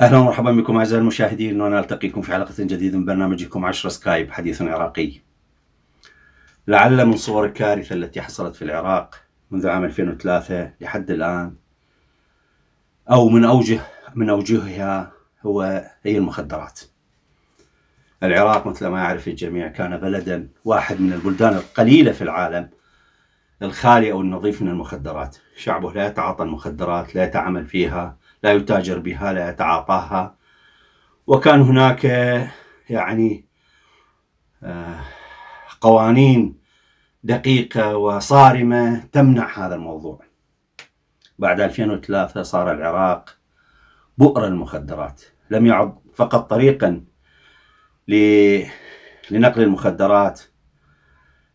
اهلا ومرحبا بكم اعزائي المشاهدين ونلتقيكم في حلقه جديده من برنامجكم 10 سكايب حديث عراقي. لعل من صور الكارثه التي حصلت في العراق منذ عام 2003 لحد الان او من اوجه من اوجهها هو هي المخدرات. العراق مثل ما يعرف الجميع كان بلدا واحد من البلدان القليله في العالم الخالي او النظيف من المخدرات، شعبه لا يتعاطى المخدرات، لا يتعامل فيها لا يتاجر بها لا يتعاطاها وكان هناك يعني آه، قوانين دقيقة وصارمة تمنع هذا الموضوع بعد 2003 صار العراق بؤر المخدرات لم يعد فقط طريقا لنقل المخدرات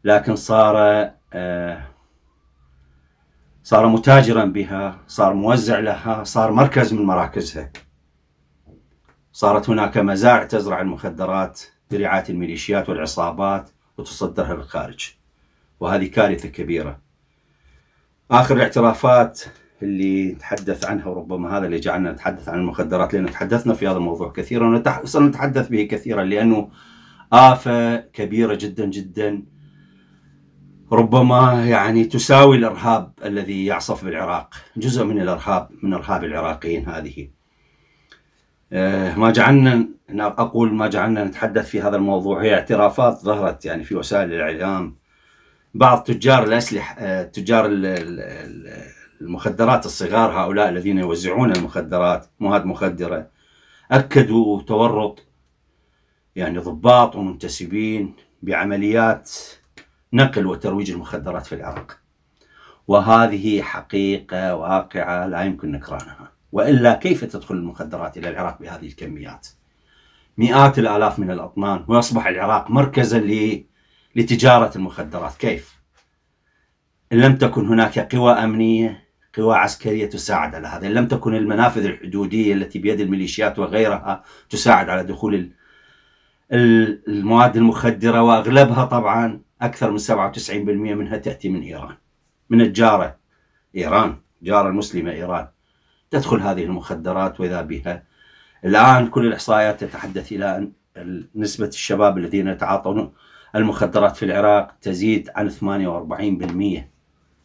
لكن صار آه، صار متاجرا بها صار موزع لها صار مركز من مراكزها صارت هناك مزارع تزرع المخدرات برعاية الميليشيات والعصابات وتصدرها للخارج وهذه كارثة كبيرة آخر الاعترافات اللي نتحدث عنها وربما هذا اللي جعلنا نتحدث عن المخدرات لأن تحدثنا في هذا الموضوع كثيرا وسنتحدث به كثيرا لأنه آفة كبيرة جدا جدا ربما يعني تساوي الارهاب الذي يعصف بالعراق جزء من الارهاب من ارهاب العراقيين هذه آه، ما جعلنا اقول ما جعلنا نتحدث في هذا الموضوع هي اعترافات ظهرت يعني في وسائل الاعلام بعض تجار الاسلحه آه، تجار المخدرات الصغار هؤلاء الذين يوزعون المخدرات مواد مخدره اكدوا تورط يعني ضباط ومنتسبين بعمليات نقل وترويج المخدرات في العراق وهذه حقيقة واقعة لا يمكن نكرانها وإلا كيف تدخل المخدرات إلى العراق بهذه الكميات مئات الآلاف من الأطنان ويصبح العراق مركزا لتجارة المخدرات كيف إن لم تكن هناك قوى أمنية قوى عسكرية تساعد على هذا إن لم تكن المنافذ الحدودية التي بيد الميليشيات وغيرها تساعد على دخول المواد المخدرة وأغلبها طبعا أكثر من 97% منها تأتي من إيران من الجارة إيران جارة المسلمة إيران تدخل هذه المخدرات وإذا بها الآن كل الإحصائيات تتحدث إلى أن نسبة الشباب الذين يتعاطون المخدرات في العراق تزيد عن 48%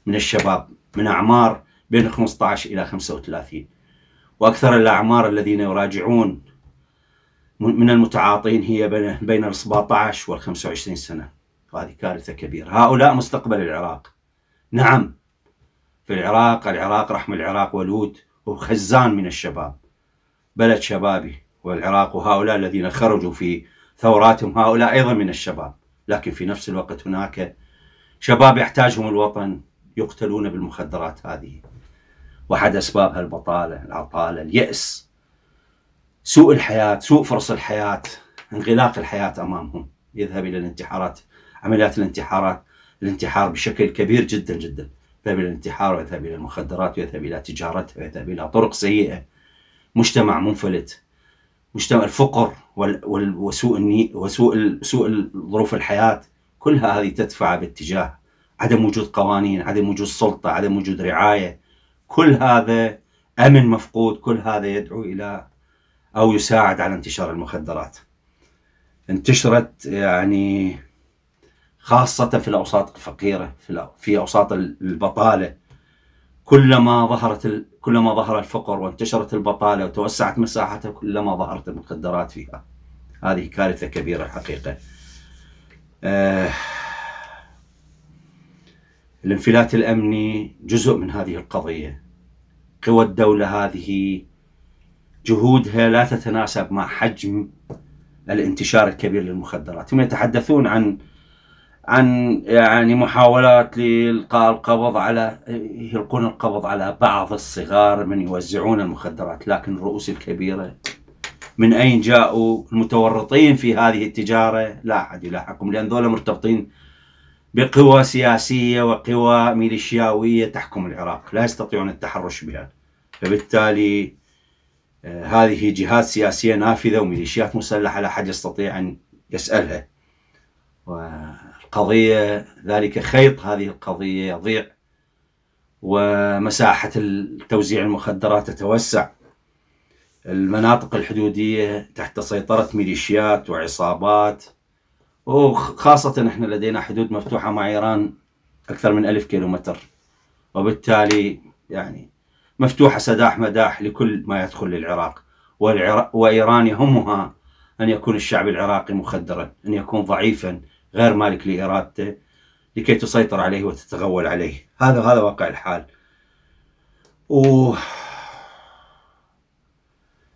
من الشباب من أعمار بين 15 إلى 35 وأكثر الأعمار الذين يراجعون من المتعاطين هي بين ال 17 وال 25 سنة وهذه كارثة كبيرة هؤلاء مستقبل العراق نعم في العراق العراق رحم العراق ولود وخزان من الشباب بلد شبابي والعراق وهؤلاء الذين خرجوا في ثوراتهم هؤلاء أيضا من الشباب لكن في نفس الوقت هناك شباب يحتاجهم الوطن يقتلون بالمخدرات هذه وأحد أسبابها البطالة العطالة اليأس سوء الحياة سوء فرص الحياة انغلاق الحياة أمامهم يذهب إلى الانتحارات عمليات الانتحارات الانتحار بشكل كبير جدا جدا يذهب الى الانتحار ويذهب الى المخدرات ويذهب الى تجارتها ويذهب الى طرق سيئه مجتمع منفلت مجتمع الفقر وسوء وسوء سوء ظروف الحياه كلها هذه تدفع باتجاه عدم وجود قوانين عدم وجود سلطه عدم وجود رعايه كل هذا امن مفقود كل هذا يدعو الى او يساعد على انتشار المخدرات انتشرت يعني خاصة في الأوساط الفقيرة في أوساط البطالة كلما ظهرت كلما ظهر الفقر وانتشرت البطالة وتوسعت مساحتها كلما ظهرت المخدرات فيها هذه كارثة كبيرة الحقيقة آه، الانفلات الأمني جزء من هذه القضية قوى الدولة هذه جهودها لا تتناسب مع حجم الانتشار الكبير للمخدرات هم يتحدثون عن عن يعني محاولات لإلقاء القبض على يلقون القبض على بعض الصغار من يوزعون المخدرات لكن الرؤوس الكبيرة من أين جاءوا المتورطين في هذه التجارة لا أحد يلاحقهم لأن ذولا مرتبطين بقوى سياسية وقوى ميليشياوية تحكم العراق لا يستطيعون التحرش بها فبالتالي آه، هذه جهات سياسية نافذة وميليشيات مسلحة لا أحد يستطيع أن يسألها و... قضية ذلك خيط هذه القضية يضيع ومساحة توزيع المخدرات تتوسع المناطق الحدودية تحت سيطرة ميليشيات وعصابات وخاصة احنا لدينا حدود مفتوحة مع ايران اكثر من ألف كيلومتر وبالتالي يعني مفتوحة سداح مداح لكل ما يدخل للعراق والعراق وإيران يهمها أن يكون الشعب العراقي مخدرا أن يكون ضعيفا غير مالك لإرادته لكي تسيطر عليه وتتغول عليه هذا هذا واقع الحال و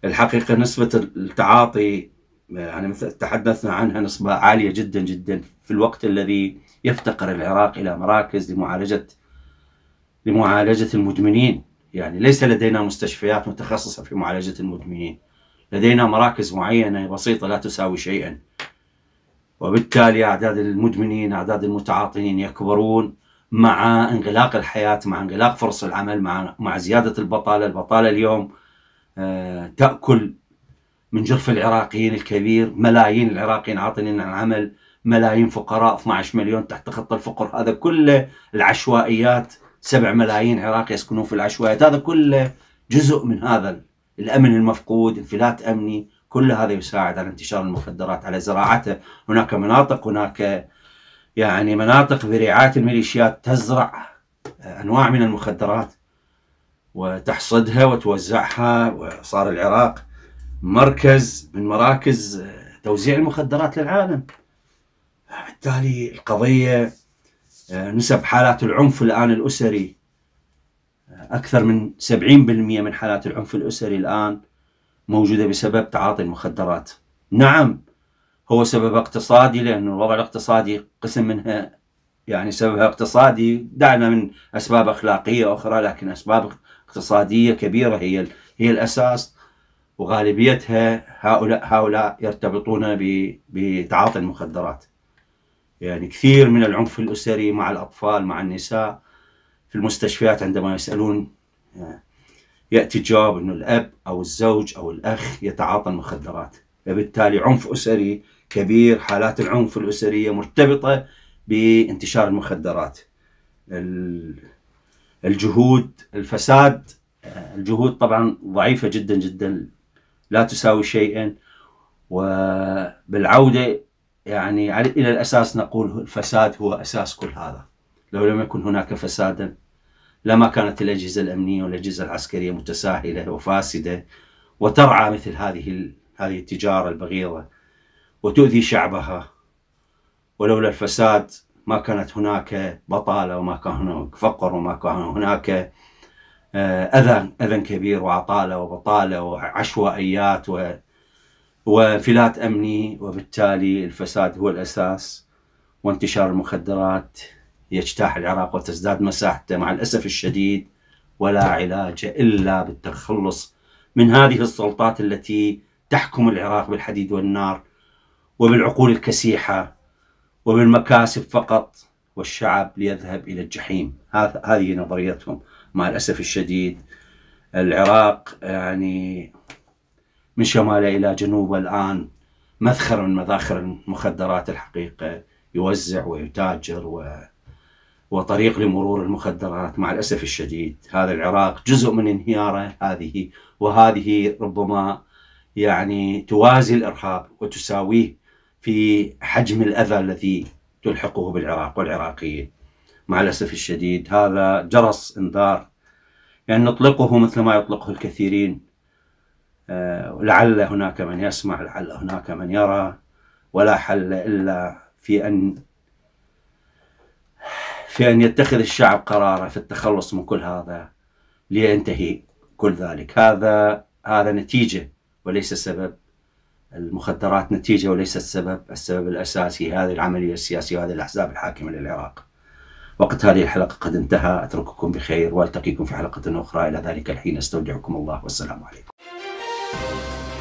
الحقيقة نسبة التعاطي يعني مثل تحدثنا عنها نسبة عالية جدا جدا في الوقت الذي يفتقر العراق إلى مراكز لمعالجة لمعالجة المدمنين يعني ليس لدينا مستشفيات متخصصة في معالجة المدمنين لدينا مراكز معينة بسيطة لا تساوي شيئا وبالتالي أعداد المدمنين أعداد المتعاطين يكبرون مع انغلاق الحياة مع انغلاق فرص العمل مع, مع زيادة البطالة البطالة اليوم آه، تأكل من جرف العراقيين الكبير ملايين العراقيين عاطلين عن العمل ملايين فقراء 12 مليون تحت خط الفقر هذا كله العشوائيات 7 ملايين عراقي يسكنون في العشوائيات هذا كله جزء من هذا الأمن المفقود انفلات أمني كل هذا يساعد على انتشار المخدرات على زراعته هناك مناطق هناك يعني مناطق برعاية الميليشيات تزرع أنواع من المخدرات وتحصدها وتوزعها وصار العراق مركز من مراكز توزيع المخدرات للعالم بالتالي القضية نسب حالات العنف الآن الأسري أكثر من 70% من حالات العنف الأسري الآن موجودة بسبب تعاطي المخدرات نعم هو سبب اقتصادي لأن الوضع الاقتصادي قسم منها يعني سببها اقتصادي دعنا من أسباب أخلاقية أخرى لكن أسباب اقتصادية كبيرة هي هي الأساس وغالبيتها هؤلاء هؤلاء يرتبطون بتعاطي المخدرات يعني كثير من العنف الأسري مع الأطفال مع النساء في المستشفيات عندما يسألون آه، يأتي الجواب أنه الأب أو الزوج أو الأخ يتعاطى المخدرات فبالتالي عنف أسري كبير حالات العنف الأسرية مرتبطة بانتشار المخدرات الجهود الفساد الجهود طبعا ضعيفة جدا جدا لا تساوي شيئا وبالعودة يعني إلى الأساس نقول الفساد هو أساس كل هذا لو لم يكن هناك فسادا لما كانت الأجهزة الأمنية والأجهزة العسكرية متساهلة وفاسدة وترعى مثل هذه هذه التجارة البغيضة وتؤذي شعبها ولولا الفساد ما كانت هناك بطالة وما كان هناك فقر وما كان هناك آه، أذى أذى كبير وعطالة وبطالة وعشوائيات و وانفلات أمني وبالتالي الفساد هو الأساس وانتشار المخدرات يجتاح العراق وتزداد مساحته مع الأسف الشديد ولا علاج إلا بالتخلص من هذه السلطات التي تحكم العراق بالحديد والنار وبالعقول الكسيحة وبالمكاسب فقط والشعب ليذهب إلى الجحيم هذه نظريتهم مع الأسف الشديد العراق يعني من شماله إلى جنوبه الآن مذخر من مذاخر المخدرات الحقيقة يوزع ويتاجر و وطريق لمرور المخدرات مع الأسف الشديد هذا العراق جزء من انهياره هذه وهذه ربما يعني توازي الإرهاب وتساويه في حجم الأذى الذي تلحقه بالعراق والعراقيين مع الأسف الشديد هذا جرس انذار يعني نطلقه مثل ما يطلقه الكثيرين آه، لعل هناك من يسمع لعل هناك من يرى ولا حل إلا في أن في أن يتخذ الشعب قراره في التخلص من كل هذا لينتهي كل ذلك هذا هذا نتيجة وليس سبب المخدرات نتيجة وليست السبب السبب الأساسي هذه العملية السياسية وهذه الأحزاب الحاكمة للعراق وقت هذه الحلقة قد انتهى أترككم بخير والتقيكم في حلقة أخرى إلى ذلك الحين استودعكم الله والسلام عليكم